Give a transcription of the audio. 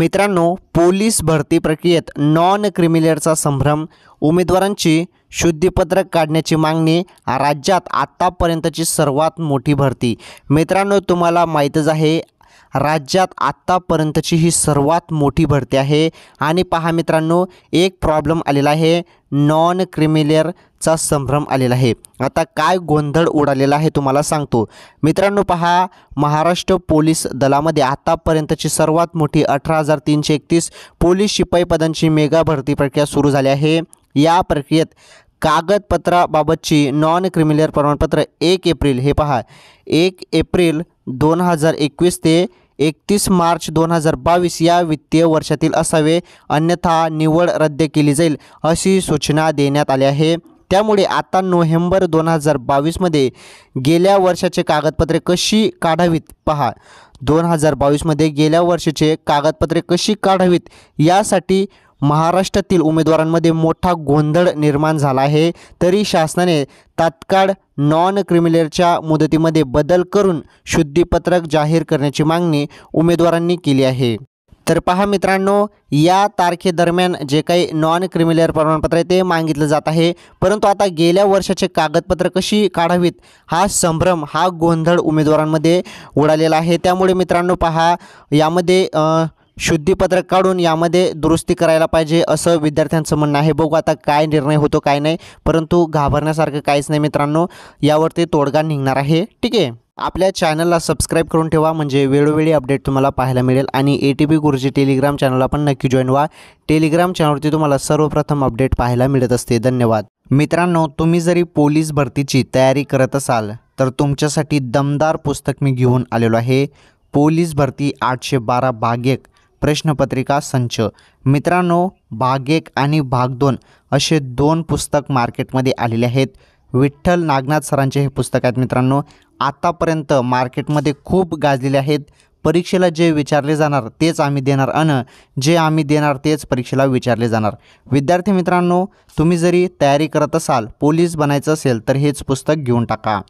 मित्रांनो पोलीस भरती प्रक्रियेत नॉन क्रिमिनलचा संभ्रम उमेदवारांची शुद्धीपत्रक काढण्याची मागणी राज्यात आत्तापर्यंतची सर्वात मोठी भरती मित्रांनो तुम्हाला माहीतच आहे राज्यात आत्तापर्यंतची ही सर्वात मोठी भरती आहे आणि पहा मित्रांनो एक प्रॉब्लेम आलेला आहे नॉन क्रिमिलेअरचा संभ्रम आलेला आहे आता काय गोंधळ उडालेला आहे तुम्हाला सांगतो मित्रांनो पहा महाराष्ट्र पोलीस दलामध्ये आत्तापर्यंतची सर्वात मोठी अठरा हजार तीनशे एकतीस पोलीस शिपाई पदांची मेगा भरती प्रक्रिया सुरू झाली आहे या प्रक्रियेत कागदपत्राबाबतची नॉन क्रिमिनल प्रमाणपत्र एक एप्रिल हे पहा एक एप्रिल दोन हजार एकवीस ते एकतीस मार्च दोन हजार बावीस या वित्तीय वर्षातील असावे अन्यथा निवड रद्द केली जाईल अशी सूचना देण्यात आली आहे त्यामुळे आता नोव्हेंबर दोन हजार बावीसमध्ये गेल्या वर्षाचे कागदपत्रे कशी काढावीत पहा दोन हजार बावीसमध्ये गेल्या वर्षाचे कागदपत्रे कशी काढावीत यासाठी महाराष्ट्रातील उमेदवारांमध्ये मोठा गोंधळ निर्माण झाला आहे तरी शासनाने तात्काळ नॉन क्रिमिनलच्या मुदतीमध्ये बदल करून शुद्धीपत्रक जाहीर करण्याची मागणी उमेदवारांनी केली आहे तर पहा मित्रांनो या तारखेदरम्यान जे काही नॉन क्रिमिलेअर प्रमाणपत्र आहे ते मागितलं जात आहे परंतु आता गेल्या वर्षाचे कागदपत्र कशी काढावीत हा संभ्रम हा गोंधळ उमेदवारांमध्ये उडालेला आहे त्यामुळे मित्रांनो पहा यामध्ये शुद्धीपत्रक काढून यामध्ये दुरुस्ती करायला पाहिजे असं विद्यार्थ्यांचं म्हणणं आहे बघू आता काय निर्णय होतो काय नाही परंतु घाबरण्यासारखं काहीच नाही मित्रांनो यावरती तोडगा निघणार आहे ठीक आहे आपल्या चॅनलला सबस्क्राईब करून ठेवा म्हणजे वेळोवेळी अपडेट तुम्हाला पाहायला मिळेल आणि ए टी बी गुरुजी टेलिग्राम चॅनलला पण नक्की जॉईन व्हा टेलिग्राम चॅनलवरती तुम्हाला सर्वप्रथम अपडेट पाहायला मिळत असते धन्यवाद मित्रांनो तुम्ही जरी पोलीस भरतीची तयारी करत असाल तर तुमच्यासाठी दमदार पुस्तक मी घेऊन आलेलो आहे पोलीस भरती आठशे बारा भाग एक प्रश्नपत्रिका संच मित्रांनो भाग एक आणि भाग दोन असे दोन पुस्तक मार्केटमध्ये आलेले आहेत विठ्ठल नागनाथ सरांचे हे पुस्तक आहेत मित्रांनो आतापर्यंत मार्केटमध्ये खूप गाजलेले आहेत परीक्षेला जे विचारले जाणार तेच आम्ही देणार अन जे आम्ही देणार तेच परीक्षेला विचारले जाणार विद्यार्थी मित्रांनो तुम्ही जरी तयारी करत असाल पोलीस बनायचं असेल तर हेच पुस्तक घेऊन टाका